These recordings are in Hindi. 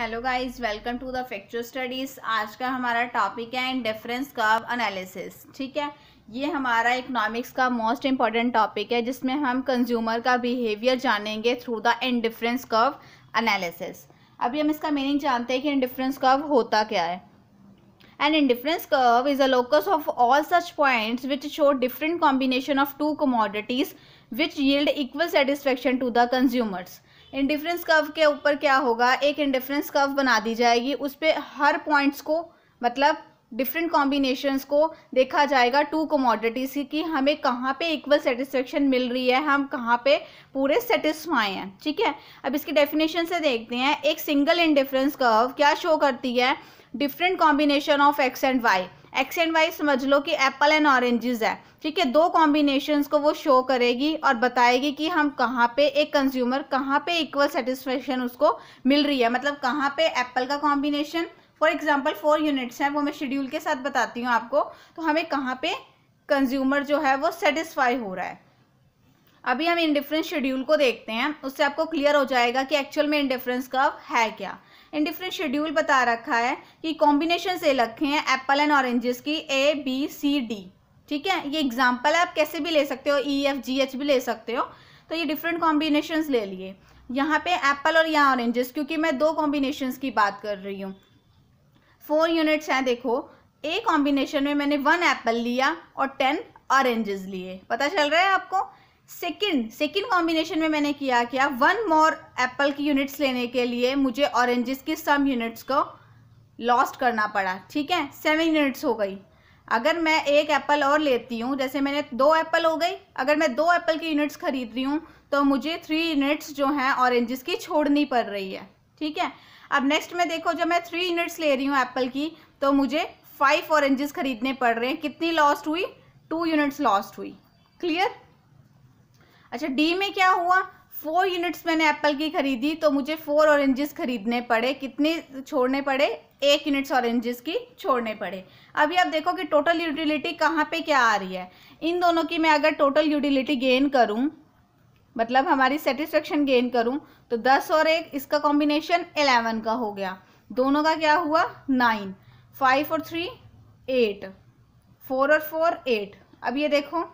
hello guys welcome to the factual studies आज का हमारा टॉपिक है इंडिफरेंस कर्व एनालिसिस ठीक है ये हमारा इकोनॉमिक्स का मोस्ट इम्पॉर्टेंट टॉपिक है जिसमें हम कंज्यूमर का बिहेवियर जानेंगे through the indifference curve analysis अभी हम इसका मीनिंग जानते हैं कि इंडिफरेंस कर्व होता क्या है and indifference curve is a locus of all such points which show different combination of two commodities which yield equal satisfaction to the consumers indifference curve के ऊपर क्या होगा एक इंडिफरेंस कर्व बना दी जाएगी उस पर हर पॉइंट्स को मतलब डिफरेंट कॉम्बिनेशंस को देखा जाएगा टू कमोडिटीज़ की हमें कहाँ पे इक्वल सेटिस्फेक्शन मिल रही है हम कहाँ पे पूरे सेटिस्फाई हैं ठीक है अब इसकी डेफिनेशन से देखते हैं एक सिंगल इंडिफरेंस कर्व क्या शो करती है different combination of X and Y X and Y समझ लो कि एप्पल एंड ऑरेंजेस है ठीक है दो कॉम्बिनेशंस को वो शो करेगी और बताएगी कि हम कहाँ पे एक कंज्यूमर कहाँ पे इक्वल सेटिस्फेक्शन उसको मिल रही है मतलब कहाँ पे एप्पल का combination for example four units हैं वो मैं शेड्यूल के साथ बताती हूँ आपको तो हमें कहाँ पे कंज्यूमर जो है वो सेटिस्फाई हो रहा है अभी हम इंडिफरेंस शेड्यूल को देखते हैं उससे आपको क्लियर हो जाएगा कि एक्चुअल में इंडिफरेंस कर्व है क्या इन डिफरेंट शेड्यूल बता रखा है कि कॉम्बिनेशन से रखे हैं एप्पल एंड ऑरेंजेस की ए बी सी डी ठीक है ये एग्जाम्पल है आप कैसे भी ले सकते हो ई एफ जी एच भी ले सकते हो तो ये डिफरेंट कॉम्बिनेशन ले लिए यहाँ पे एप्पल और यहाँ ऑरेंजेस क्योंकि मैं दो कॉम्बिनेशन की बात कर रही हूँ फोर यूनिट्स हैं देखो ए कॉम्बिनेशन में मैंने वन एप्पल लिया और टेन ऑरेंजेस लिए पता चल रहा है आपको सेकेंड सेकेंड कॉम्बिनेशन में मैंने किया क्या वन मोर एप्पल की यूनिट्स लेने के लिए मुझे ऑरेंजेस की सम यूनिट्स को लॉस्ट करना पड़ा ठीक है सेवन यूनिट्स हो गई अगर मैं एक एप्पल और लेती हूँ जैसे मैंने दो एप्पल हो गई अगर मैं दो एप्पल की यूनिट्स खरीद रही हूँ तो मुझे थ्री यूनिट्स जो हैं ऑरेंजेस की छोड़नी पड़ रही है ठीक है अब नेक्स्ट में देखो जब मैं थ्री यूनिट्स ले रही हूँ एप्पल की तो मुझे फाइव ऑरेंजेस खरीदने पड़ रहे हैं कितनी लॉस्ट हुई टू यूनिट्स लॉस्ट हुई क्लियर अच्छा डी में क्या हुआ फोर यूनिट्स मैंने एप्पल की खरीदी तो मुझे फोर ऑरेंजेस खरीदने पड़े कितने छोड़ने पड़े एक यूनिट्स ऑरेंजेस की छोड़ने पड़े अभी आप देखो कि टोटल यूटिलिटी कहाँ पे क्या आ रही है इन दोनों की मैं अगर टोटल यूटिलिटी गेन करूँ मतलब हमारी सेटिस्फेक्शन गेन करूँ तो दस और एक इसका कॉम्बिनेशन एलेवन का हो गया दोनों का क्या हुआ नाइन फाइव और थ्री एट फोर और फोर एट अब ये देखो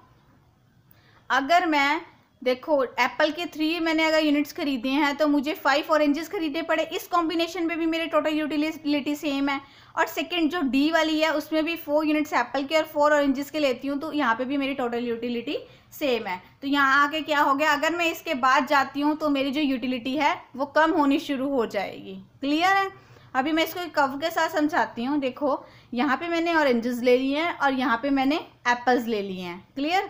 अगर मैं देखो एप्पल के थ्री मैंने अगर यूनिट्स खरीदे हैं तो मुझे फाइव ऑरेंजेस खरीदने पड़े इस कॉम्बिनेशन में भी मेरे टोटल यूटिलिटी सेम है और सेकंड जो डी वाली है उसमें भी फोर यूनिट्स एप्पल के और फोर ऑरेंजेस के लेती हूँ तो यहाँ पे भी मेरी टोटल यूटिलिटी सेम है तो यहाँ आके क्या हो गया अगर मैं इसके बाद जाती हूँ तो मेरी जो यूटिलिटी है वो कम होनी शुरू हो जाएगी क्लियर है अभी मैं इसको कव के साथ समझाती हूँ देखो यहाँ पर मैंने ऑरेंजेस ले लिए हैं और यहाँ पर मैंने एप्पल्स ले लिए हैं क्लियर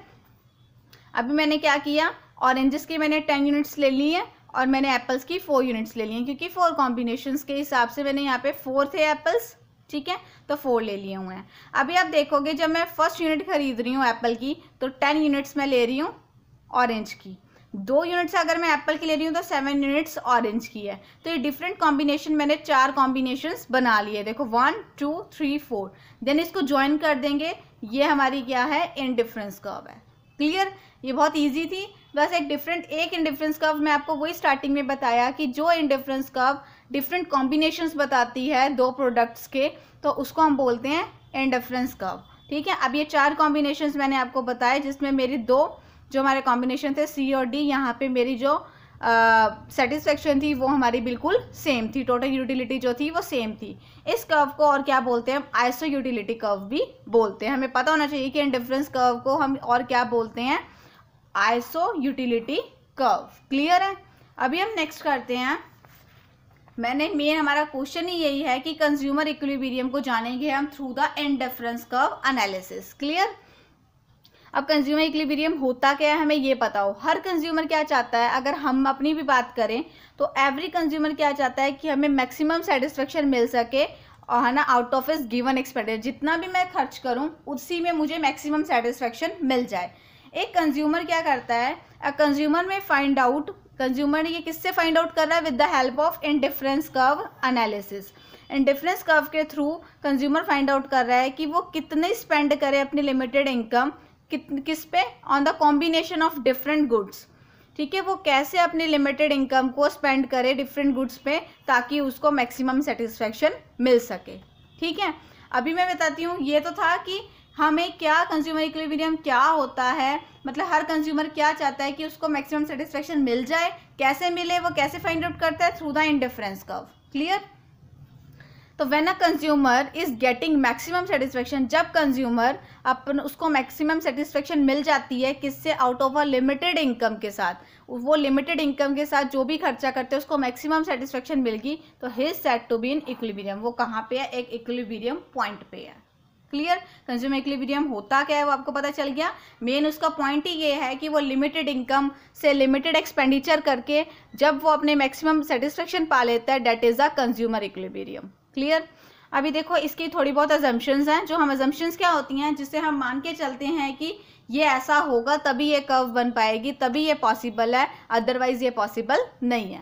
अभी मैंने क्या किया ऑरेंजेस की मैंने टेन यूनिट्स ले ली हैं और मैंने एप्पल्स की फोर यूनिट्स ले ली हैं क्योंकि फोर कॉम्बिनेशन के हिसाब से मैंने यहाँ पे फोर थे एप्पल्स ठीक है तो फोर ले लिए हुए हैं अभी आप देखोगे जब मैं फर्स्ट यूनिट खरीद रही हूँ एप्पल की तो टेन यूनिट्स मैं ले रही हूँ ऑरेंज की दो यूनिट्स अगर मैं एप्पल की ले रही हूँ तो सेवन यूनिट्स ऑरेंज की है तो ये डिफरेंट कॉम्बिनेशन मैंने चार कॉम्बिनेशन बना लिए देखो one two three four then इसको ज्वाइन कर देंगे ये हमारी क्या है इन डिफरेंस है क्लियर ये बहुत ईजी थी बस एक डिफरेंट एक इंडिफरेंस कर्व मैं आपको वही स्टार्टिंग में बताया कि जो इंडिफरेंस कर्व डिफरेंट कॉम्बिनेशंस बताती है दो प्रोडक्ट्स के तो उसको हम बोलते हैं इंडिफरेंस कर्व ठीक है अब ये चार कॉम्बिनेशंस मैंने आपको बताए जिसमें मेरी दो जो हमारे कॉम्बिनेशन थे सी और डी यहाँ पे मेरी जो सेटिस्फेक्शन uh, थी वो हमारी बिल्कुल सेम थी टोटल यूटिलिटी जो थी वो सेम थी इस कर्व को और क्या बोलते हैं हम आइसो यूटिलिटी कर्व भी बोलते हैं हमें पता होना चाहिए कि इन डिफरेंस कर्व को हम और क्या बोलते हैं आइसो यूटिलिटी कर्व क्लियर है अभी हम नेक्स्ट करते हैं मैंने मेन हमारा क्वेश्चन ही यही है कि कंज्यूमर इक्विबीरियम को जानेंगे हम through the indifference curve analysis clear अब कंज्यूमर इक्लिबेरियम होता क्या है हमें ये पता हो हर कंज्यूमर क्या चाहता है अगर हम अपनी भी बात करें तो एवरी कंज्यूमर क्या चाहता है कि हमें मैक्सिमम सेटिस्फेक्शन मिल सके और है ना आउट ऑफ इस गिवन एक्सपेंडिचर जितना भी मैं खर्च करूँ उसी में मुझे मैक्सिमम सेटिस्फेक्शन मिल जाए एक कंज्यूमर क्या करता है अ कंज्यूमर में फाइंड आउट कंज्यूमर ये किससे फाइंड आउट कर रहा है with the help of indifference curve in indifference curve के थ्रू कंज्यूमर फाइंड आउट कर रहा है कि वो कितने स्पेंड करे अपनी लिमिटेड इनकम किस पे on the combination of different goods ठीक है वो कैसे अपने लिमिटेड इनकम को स्पेंड करे डिफरेंट गुड्स पे ताकि उसको मैक्सिमम सेटिस्फेक्शन मिल सके ठीक है अभी मैं बताती हूँ ये तो था कि हमें क्या कंज्यूमर इक्विलिब्रियम क्या होता है मतलब हर कंज्यूमर क्या चाहता है कि उसको मैक्सिमम सेटिस्फेक्शन मिल जाए कैसे मिले वो कैसे फाइंड आउट करता है through the indifference curve clear तो when a consumer is getting maximum satisfaction जब कंज्यूमर अपन उसको मैक्सिमम सेटिस्फेक्शन मिल जाती है किससे out of a limited income के साथ वो लिमिटेड इनकम के साथ जो भी खर्चा करते हैं उसको मैक्सिमम सेटिस्फेक्शन मिलगी तो he's said to be in equilibrium वो कहाँ पे है एक इक्विबीरियम पॉइंट पे है क्लियर कंज्यूमर इक्विबीरियम होता क्या है वो आपको पता चल गया मेन उसका पॉइंट ही ये है कि वो लिमिटेड इनकम से लिमिटेड एक्सपेंडिचर करके जब वो अपने मैक्सिमम सेटिस्फेक्शन पा लेता है that is a consumer equilibrium clear अभी देखो इसकी थोड़ी बहुत एजम्पन्स हैं जो हम एजम्पन्स क्या होती हैं जिसे हम मान के चलते हैं कि ये ऐसा होगा तभी ये कर्व बन पाएगी तभी ये पॉसिबल है अदरवाइज ये पॉसिबल नहीं है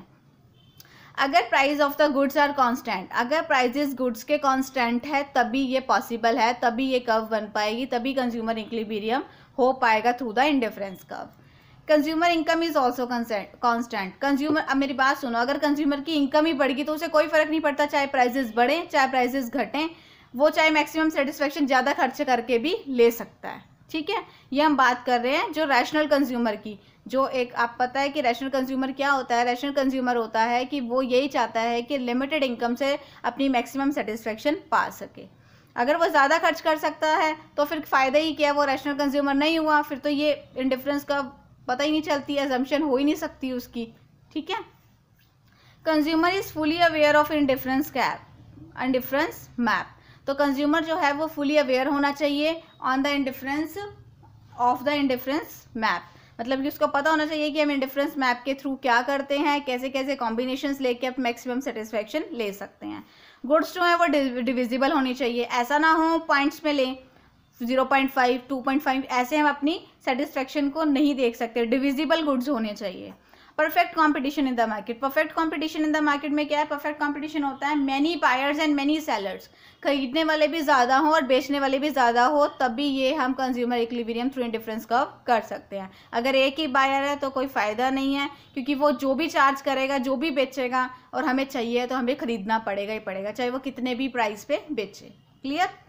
अगर price of the goods are constant अगर प्राइजेस गुड्स के कांस्टेंट है तभी ये पॉसिबल है तभी ये कर्व बन पाएगी तभी कंज्यूमर इंक्लिबीरियम हो पाएगा through the indifference curve consumer income is also constant consumer अब मेरी बात सुनो अगर कंज्यूमर की इनकम ही बढ़ेगी तो उसे कोई फ़र्क नहीं पड़ता चाहे प्राइजेस बढ़ें चाहे प्राइजेस घटें वो चाहे मैक्सिमम सेटिस्फेक्शन ज़्यादा खर्च करके भी ले सकता है ठीक है ये हम बात कर रहे हैं जो रैशनल कंज्यूमर की जो एक आप पता है कि रैशनल कंज्यूमर क्या होता है रैशनल कंज्यूमर होता है कि वो यही चाहता है कि लिमिटेड इनकम से अपनी मैक्सिमम सेटिस्फेक्शन पा सके अगर वो ज़्यादा खर्च कर सकता है तो फिर फ़ायदा ही क्या वो रैशनल कंज्यूमर नहीं हुआ फिर तो ये इंडिफरेंस का पता ही नहीं चलती एजम्पन हो ही नहीं सकती उसकी ठीक है consumer is fully aware of indifference cap indifference map तो कंज्यूमर जो है वो फुली अवेयर होना चाहिए on the indifference of the indifference map मतलब कि उसको पता होना चाहिए कि हम इंडिफरेंस मैप के थ्रू क्या करते हैं कैसे कैसे कॉम्बिनेशन लेके आप मैक्सिमम सेटिस्फेक्शन ले सकते हैं गुड्स जो हैं वो डिविजिबल होनी चाहिए ऐसा ना हो पॉइंट्स में लें zero point five two point five ऐसे हम अपनी सेटिस्फेक्शन को नहीं देख सकते डिविजिबल गुड्स होने चाहिए perfect competition in the market perfect competition in the market में क्या है परफेक्ट कंपटीशन होता है many buyers and many sellers खरीदने वाले भी ज़्यादा हो और बेचने वाले भी ज़्यादा हो तब भी ये हम कंज्यूमर इक्लिबीरियम थ्रू डिफरेंस कव कर सकते हैं अगर एक ही बायर है तो कोई फ़ायदा नहीं है क्योंकि वो जो भी चार्ज करेगा जो भी बेचेगा और हमें चाहिए तो हमें ख़रीदना पड़ेगा ही पड़ेगा चाहे वो कितने भी प्राइस पे बेचे क्लियर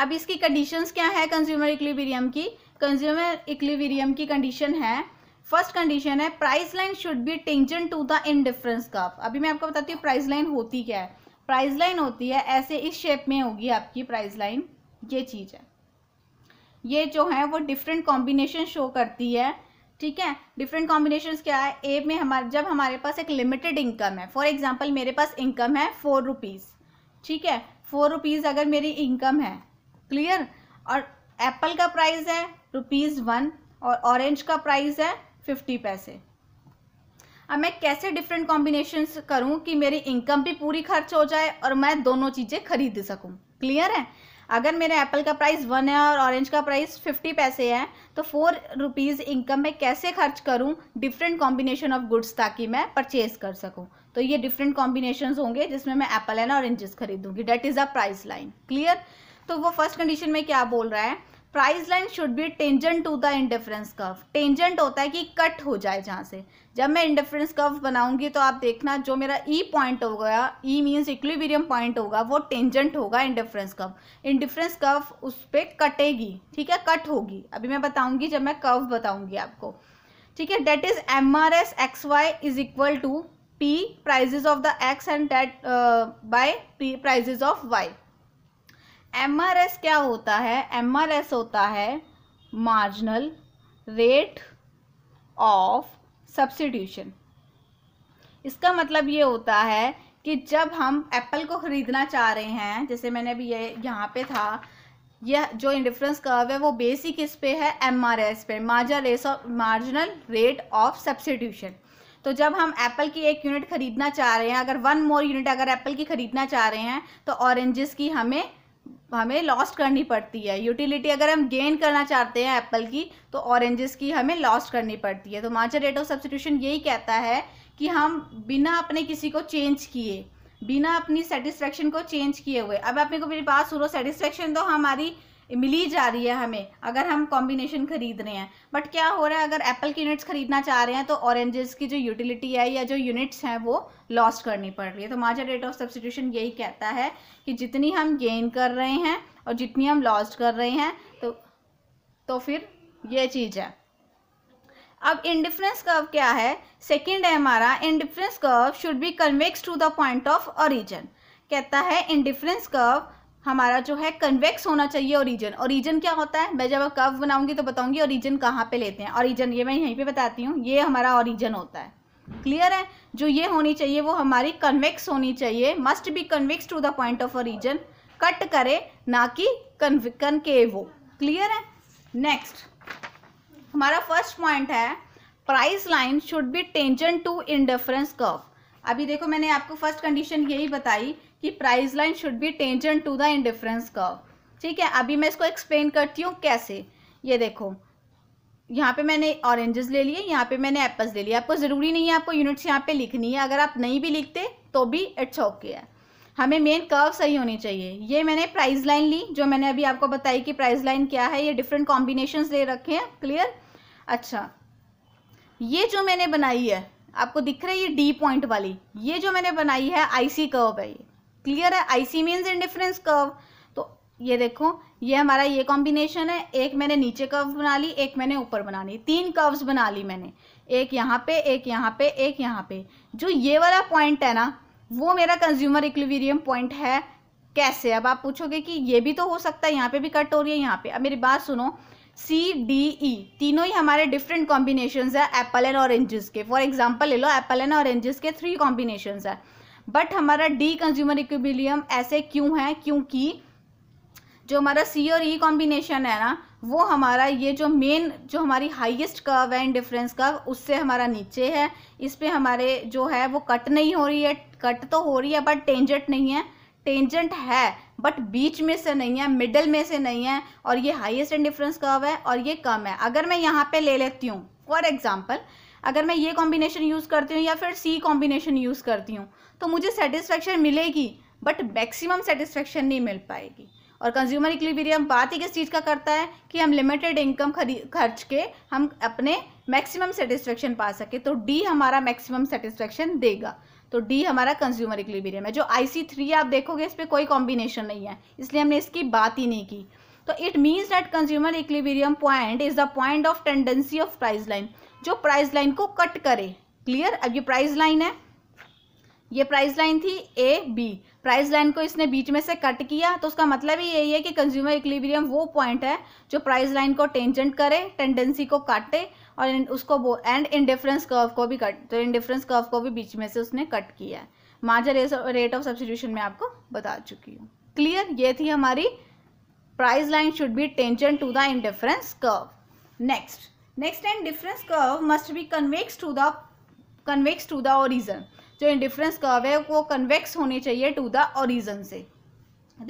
अब इसकी कंडीशंस क्या है कंज्यूमर इक्लिवीरियम की कंज्यूमर इक्लिवीरियम की कंडीशन है फर्स्ट कंडीशन है price line should be tangent to the indifference curve अभी मैं आपको बताती हूँ प्राइस लाइन होती क्या है प्राइस लाइन होती है ऐसे इस शेप में होगी आपकी प्राइस लाइन ये चीज़ है ये जो है वो डिफरेंट कॉम्बिनेशन शो करती है ठीक है डिफरेंट कॉम्बिनेशन क्या है ए में हमारे जब हमारे पास एक लिमिटेड इनकम है फॉर एग्जाम्पल मेरे पास इनकम है फोर रुपीज़ ठीक है फोर रुपीज़ अगर मेरी इनकम है क्लियर और एप्पल का प्राइस है रुपीज़ वन और ऑरेंज का प्राइस है फिफ्टी पैसे अब मैं कैसे डिफरेंट कॉम्बिनेशन करूं कि मेरी इनकम भी पूरी खर्च हो जाए और मैं दोनों चीज़ें खरीद सकूं क्लियर है अगर मेरे एप्पल का प्राइस वन है और ऑरेंज का प्राइस फिफ्टी पैसे है तो फोर रुपीज़ इनकम मैं कैसे खर्च करूं डिफरेंट कॉम्बिनेशन ऑफ गुड्स ताकि मैं परचेज कर सकूं तो ये डिफरेंट कॉम्बिनेशन होंगे जिसमें मैं एप्पल एंड ऑरेंजेस खरीदूंगी that is a price line clear तो वो फर्स्ट कंडीशन में क्या बोल रहा है price line should be tangent to the indifference curve tangent होता है कि कट हो जाए जहाँ से जब मैं इंडिफरेंस कर्व बनाऊंगी तो आप देखना जो मेरा ई e पॉइंट होगा ई मीन्स इक्विबीरियम पॉइंट होगा वो टेंजेंट होगा इंडिफरेंस कर्व इंडिफरेंस कर्व उस पर कटेगी ठीक है कट होगी अभी मैं बताऊंगी जब मैं कर्व बताऊंगी आपको ठीक है that is M R S X Y is equal to P prices of the X and that by P prices of Y M R S क्या होता है एम आर एस होता है मार्जिनल रेट ऑफ सब्सिट्यूशन इसका मतलब ये होता है कि जब हम एप्पल को ख़रीदना चाह रहे हैं जैसे मैंने अभी ये यहाँ पे था यह जो इंडिफरेंस कर्व है वो बेसिक इस पे है एम आर एस पे marginal rate of marginal rate of substitution तो जब हम एप्पल की एक यूनिट खरीदना चाह रहे हैं अगर वन मोर यूनिट अगर एप्पल की खरीदना चाह रहे हैं तो ऑरेंजेस की हमें हमें लॉस्ट करनी पड़ती है यूटिलिटी अगर हम गेन करना चाहते हैं एप्पल की तो ऑरेंजेस की हमें लॉस्ट करनी पड़ती है तो मार्चा रेट ऑफ सब्सिट्यूशन यही कहता है कि हम बिना अपने किसी को चेंज किए बिना अपनी सेटिस्फेक्शन को चेंज किए हुए अब आपने को मेरी बात सुनो सेटिस्फेक्शन तो हमारी मिली जा रही है हमें अगर हम कॉम्बिनेशन खरीद रहे हैं बट क्या हो रहा है अगर एप्पल की यूनिट्स खरीदना चाह रहे हैं तो ऑरेंजेस की जो यूटिलिटी है या जो यूनिट्स हैं वो लॉस्ट करनी पड़ रही है तो माजा रेट ऑफ सब्सिट्यूशन यही कहता है कि जितनी हम गेन कर रहे हैं और जितनी हम लॉस्ट कर रहे हैं तो तो फिर ये चीज़ है अब इंडिफरेंस कर्व क्या है सेकेंड है हमारा indifference curve should be convex to the point of origin कहता है इंडिफरेंस कर्व हमारा जो है कन्वेक्स होना चाहिए ओरिजन ओरिजन क्या होता है मैं जब कर्व बनाऊंगी तो बताऊंगी ओरिजन कहाँ पे लेते हैं ओरिजन ये मैं यहीं पे बताती हूँ ये हमारा ओरिजन होता है क्लियर है जो ये होनी चाहिए वो हमारी कन्वेक्स होनी चाहिए must be convex to the point of origin cut करे ना कि के वो क्लियर है नेक्स्ट हमारा फर्स्ट पॉइंट है price line should be tangent to indifference curve अभी देखो मैंने आपको फर्स्ट कंडीशन यही बताई कि price line should be tangent to the indifference curve ठीक है अभी मैं इसको एक्सप्लेन करती हूँ कैसे ये देखो यहाँ पे मैंने ऑरेंजेस ले लिए यहाँ पे मैंने एप्पल्स ले लिए आपको ज़रूरी नहीं है आपको यूनिट्स यहाँ पे लिखनी है अगर आप नहीं भी लिखते तो भी इट्स ओके है हमें मेन कर्व सही होनी चाहिए ये मैंने प्राइस लाइन ली जो मैंने अभी आपको बताई कि प्राइस लाइन क्या है ये डिफरेंट कॉम्बिनेशन ले रखे हैं क्लियर अच्छा ये जो मैंने बनाई है आपको दिख रही है डी पॉइंट वाली ये जो मैंने बनाई है आईसी कर्व है ये क्लियर है आईसी मीन्स इंडिफरेंस कर्व तो ये देखो ये हमारा ये कॉम्बिनेशन है एक मैंने नीचे कर्व बना ली एक मैंने ऊपर बना ली तीन कर्व्स बना ली मैंने एक यहाँ पे एक यहाँ पे एक यहाँ पे जो ये वाला पॉइंट है ना वो मेरा कंज्यूमर इक्विवेरियम पॉइंट है कैसे अब आप पूछोगे कि ये भी तो हो सकता है यहाँ पे भी कट हो रही है यहाँ पे अब मेरी बात सुनो सी डी ई तीनों ही हमारे डिफरेंट कॉम्बिनेशन है एप्पल एंड ऑरेंजेस के फॉर एग्जाम्पल ले लो एप्पल एंड ऑरेंजेस के थ्री कॉम्बिनेशन है बट हमारा डी कंज्यूमर इक्विबिलियम ऐसे क्यों है क्योंकि जो हमारा सी और ई e कॉम्बिनेशन है ना वो हमारा ये जो मेन जो हमारी हाईएस्ट कर्व है डिफरेंस कर्व उससे हमारा नीचे है इस पर हमारे जो है वो कट नहीं हो रही है कट तो हो रही है बट टेंजेंट नहीं है टेंजेंट है बट बीच में से नहीं है मिडल में से नहीं है और ये हाईएस्ट इंडिफरेंस कर्व है और ये कम है अगर मैं यहाँ पे ले लेती हूँ फॉर एग्जाम्पल अगर मैं ये कॉम्बिनेशन यूज़ करती हूँ या फिर सी कॉम्बिनेशन यूज़ करती हूँ तो मुझे सेटिस्फेक्शन मिलेगी बट मैक्सिमम सेटिस्फेक्शन नहीं मिल पाएगी और कंज्यूमर इक्विलिब्रियम बात ही किस चीज़ का करता है कि हम लिमिटेड इनकम खर्च के हम अपने मैक्सिमम सेटिस्फेक्शन पा सके तो डी हमारा मैक्सिमम सेटिस्फेक्शन देगा तो डी हमारा कंज्यूमर इक्विलिब्रियम है जो आईसी थ्री आप देखोगे इस पर कोई कॉम्बिनेशन नहीं है इसलिए हमने इसकी बात ही नहीं की तो it means that consumer equilibrium point is the point of tendency of price line जो प्राइज लाइन को कट करे क्लियर अब ये प्राइज लाइन है ये प्राइस लाइन थी ए बी प्राइस लाइन को इसने बीच में से कट किया तो उसका मतलब ही यही है कि कंज्यूमर इक्विलिब्रियम वो पॉइंट है जो प्राइस लाइन को टेंजेंट करे टेंडेंसी को काटे और इन उसको बो एंड डिफरेंस कर्व को भी कट तो डिफरेंस कर्व को भी बीच में से उसने कट किया है मार्जर रेट ऑफ सब्सिट्यूशन में आपको बता चुकी हूँ क्लियर ये थी हमारी price line should be tangent to the difference curve next next indifference curve must be convex to the convex to the origin जो डिफरेंस कर्व है वो कन्वेक्स होने चाहिए टू द ओरिजन से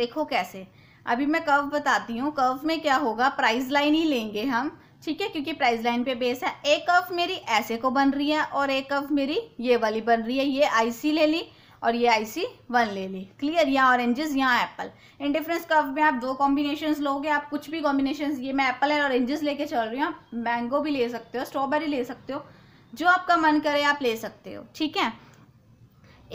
देखो कैसे अभी मैं कर्व बताती हूँ कर्व में क्या होगा प्राइस लाइन ही लेंगे हम ठीक है क्योंकि प्राइस लाइन पे बेस है एक कफ मेरी ऐसे को बन रही है और एक कफ मेरी ये वाली बन रही है ये आईसी ले ली और ये आई सी वन ले ली क्लियर यहाँ ऑरेंजेस यहाँ एप्पल इन डिफरेंस कफ में आप दो कॉम्बिनेशन लोगे आप कुछ भी कॉम्बिनेशन ये मैं एप्पल एंड ऑरेंजेस लेके चल रही हूँ आप मैंगो भी ले सकते हो स्ट्रॉबेरी ले सकते हो जो आपका मन करे आप ले सकते हो ठीक है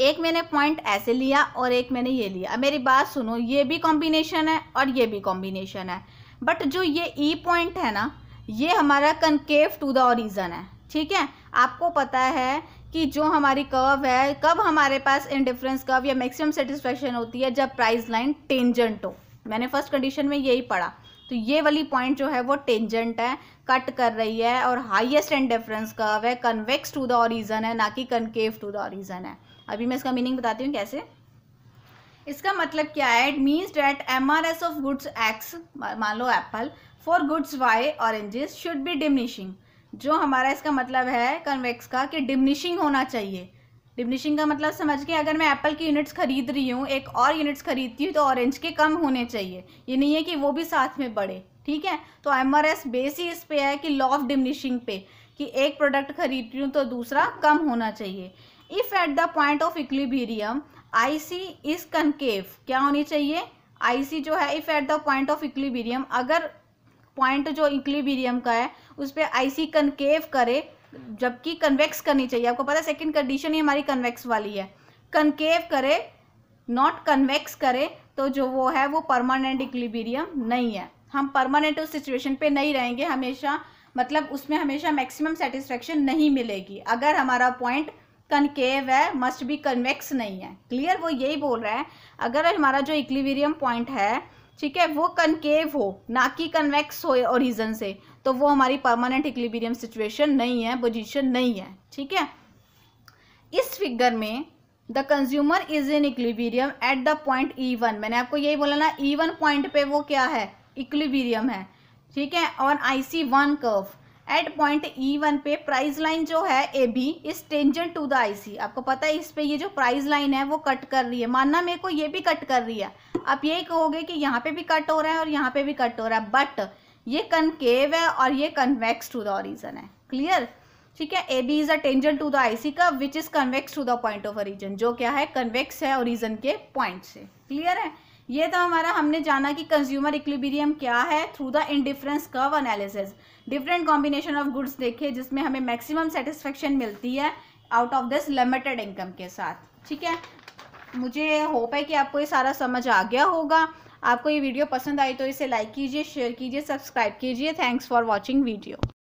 एक मैंने पॉइंट ऐसे लिया और एक मैंने ये लिया अब मेरी बात सुनो ये भी कॉम्बिनेशन है और ये भी कॉम्बिनेशन है बट जो ये ई e पॉइंट है ना ये हमारा कनकेव टू द ओरिजन है ठीक है आपको पता है कि जो हमारी कर्व है कब हमारे पास इंडिफरेंस कर्व या मैक्सिमम सेटिस्फेक्शन होती है जब प्राइस लाइन टेंजेंट हो मैंने फर्स्ट कंडीशन में यही पढ़ा तो ये वाली पॉइंट जो है वो टेंजेंट है कट कर रही है और हाईएस्ट एंड डिफरेंस कर्व है कन्वेक्स टू द ओरिजन है ना कि कनकेव टू द ओरिजन है अभी मैं इसका मीनिंग बताती हूँ कैसे इसका मतलब क्या है it means that M R S of goods X मान लो apple for goods Y oranges should be diminishing जो हमारा इसका मतलब है कन्वेक्स का कि डिमनिशिंग होना चाहिए डिमनिशिंग का मतलब समझ के अगर मैं एप्पल की यूनिट्स खरीद रही हूँ एक और यूनिट्स खरीदती हूँ तो ऑरेंज के कम होने चाहिए ये नहीं है कि वो भी साथ में बढ़े ठीक है तो एम आर एस बेस ही इस पे है कि लॉ ऑफ डिमनिशिंग पे कि एक प्रोडक्ट खरीद रही हूँ तो दूसरा कम होना चाहिए if at the point of equilibrium I C is concave क्या होनी चाहिए आईसी जो है if at the point of equilibrium अगर पॉइंट जो इक्लिबीरियम का है उस पर आईसी कनकेव करे जबकि कन्वेक्स करनी चाहिए आपको पता है सेकेंड कंडीशन ही हमारी कन्वेक्स वाली है कनकेव करे नॉट कन्वेक्स करे तो जो वो है वो परमानेंट इक्लिबीरियम नहीं है हम परमानेंट उस सिचुएशन पे नहीं रहेंगे हमेशा मतलब उसमें हमेशा मैक्सिमम सेटिस्फेक्शन नहीं मिलेगी अगर हमारा पॉइंट कनकेव है मस्ट बी कन्वेक्स नहीं है क्लियर वो यही बोल रहा है अगर हमारा जो इक्लिवेरियम पॉइंट है ठीक है वो कनकेव हो ना कि कन्वेक्स हो ओरिजन से तो वो हमारी परमानेंट इक्लिबीरियम सिचुएशन नहीं है पोजिशन नहीं है ठीक है इस फिगर में the consumer is in equilibrium at the point E one मैंने आपको यही बोला ना ई वन पॉइंट पे वो क्या है इक्लिबीरियम है ठीक है और I C one curve at point E one पे प्राइज लाइन जो है A B is tangent to the I C आपको पता है इस पे ये जो प्राइज लाइन है वो कट कर रही है मानना मेरे को ये भी कट कर रही है आप यही कहोगे कि यहाँ पे भी कट हो रहा है और यहाँ पे भी कट हो रहा है बट ये कनकेव है और ये कन्वेक्स टू द ऑरिजन है क्लियर ठीक है A B is a tangent to the I C का which is convex to the point of origin जो क्या है कन्वेक्स है ओरिजन के पॉइंट से क्लियर है ये तो हमारा हमने जाना कि कंज्यूमर इक्विबीरियम क्या है through the indifference curve analysis different combination of goods देखे जिसमें हमें मैक्सिमम सेटिस्फेक्शन मिलती है out of this limited income के साथ ठीक है मुझे होप है कि आपको ये सारा समझ आ गया होगा आपको ये वीडियो पसंद आई तो इसे लाइक कीजिए शेयर कीजिए सब्सक्राइब कीजिए थैंक्स फॉर वॉचिंग वीडियो